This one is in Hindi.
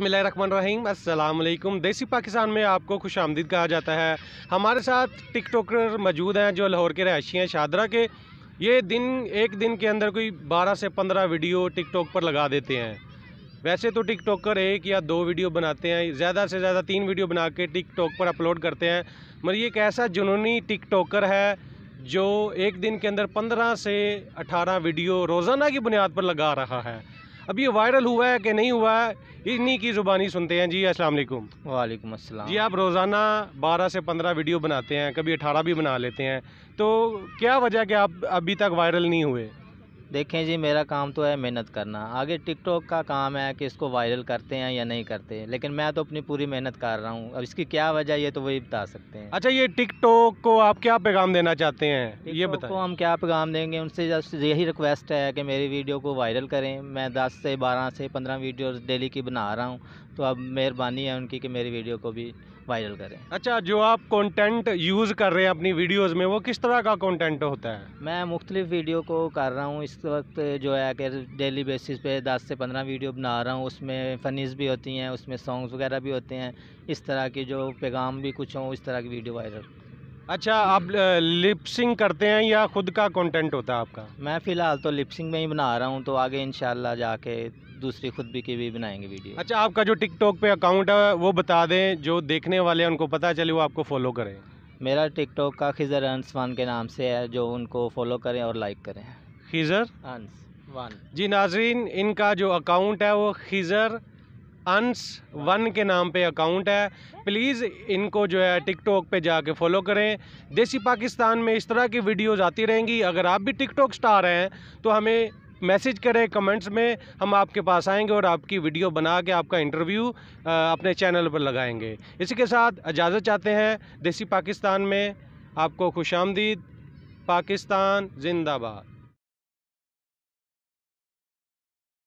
रहीम अल्लाम देसी पाकिस्तान में आपको खुश आमदीद कहा जाता है हमारे साथ टिकटॉकर मौजूद हैं जो लाहौर के रहायशी हैं शादरा के ये दिन एक दिन के अंदर कोई 12 से 15 वीडियो टॉक पर लगा देते हैं वैसे तो टिकटॉकर एक या दो वीडियो बनाते हैं ज़्यादा से ज़्यादा तीन वीडियो बना के टॉक पर अपलोड करते हैं मगर ये एक ऐसा जुनूनी टिकटॉकर है जो एक दिन के अंदर पंद्रह से अठारह वीडियो रोज़ाना की बुनियाद पर लगा रहा है अब ये वायरल हुआ है कि नहीं हुआ है इन्हीं की ज़ुबानी सुनते हैं जी अस्सलाम वालेकुम वालेकुम अस्सलाम जी आप रोज़ाना बारह से पंद्रह वीडियो बनाते हैं कभी अठारह भी बना लेते हैं तो क्या वजह कि आप अभी तक वायरल नहीं हुए देखें जी मेरा काम तो है मेहनत करना आगे टिकटॉक का काम है कि इसको वायरल करते हैं या नहीं करते लेकिन मैं तो अपनी पूरी मेहनत कर रहा हूँ अब इसकी क्या वजह ये तो वही बता सकते हैं अच्छा ये टिकटॉक को आप क्या पैगाम देना चाहते हैं ये बताओ हम क्या पैगाम देंगे उनसे जस्ट यही रिक्वेस्ट है कि मेरी वीडियो को वायरल करें मैं दस से बारह से पंद्रह वीडियो डेली की बना रहा हूँ तो अब मेहरबानी है उनकी कि मेरी वीडियो को भी वायरल करें अच्छा जो आप कंटेंट यूज़ कर रहे हैं अपनी वीडियोस में वो किस तरह का कंटेंट होता है मैं मुख्तलिफ वीडियो को कर रहा हूँ इस वक्त जो है कि डेली बेसिस पे 10 से 15 वीडियो बना रहा हूँ उसमें फ़नीज़ भी होती हैं उसमें सॉन्ग्स वगैरह भी होते हैं इस तरह के जो पैगाम भी कुछ हों इस तरह की वीडियो वायरल अच्छा आप लिपसिंग करते हैं या खुद का कंटेंट होता है आपका मैं फ़िलहाल तो लिपसिंग में ही बना रहा हूँ तो आगे इन जाके दूसरी खुद भी की भी बनाएंगे वीडियो अच्छा आपका जो टिकटॉक पे अकाउंट है वो बता दें जो देखने वाले हैं उनको पता चले वो आपको फॉलो करें मेरा टिकटॉक का खिजर अंसवान के नाम से है जो उनको फॉलो करें और लाइक करें खीज़र वन जी नाजरीन इनका जो अकाउंट है वो खीज़र अंस वन के नाम पे अकाउंट है प्लीज़ इनको जो है टिकटॉक पे जाके फॉलो करें देसी पाकिस्तान में इस तरह की वीडियोस आती रहेंगी अगर आप भी टिकटॉक स्टार हैं तो हमें मैसेज करें कमेंट्स में हम आपके पास आएंगे और आपकी वीडियो बना के आपका इंटरव्यू अपने चैनल पर लगाएंगे इसी के साथ इजाज़त चाहते हैं देसी पाकिस्तान में आपको खुश पाकिस्तान जिंदाबाद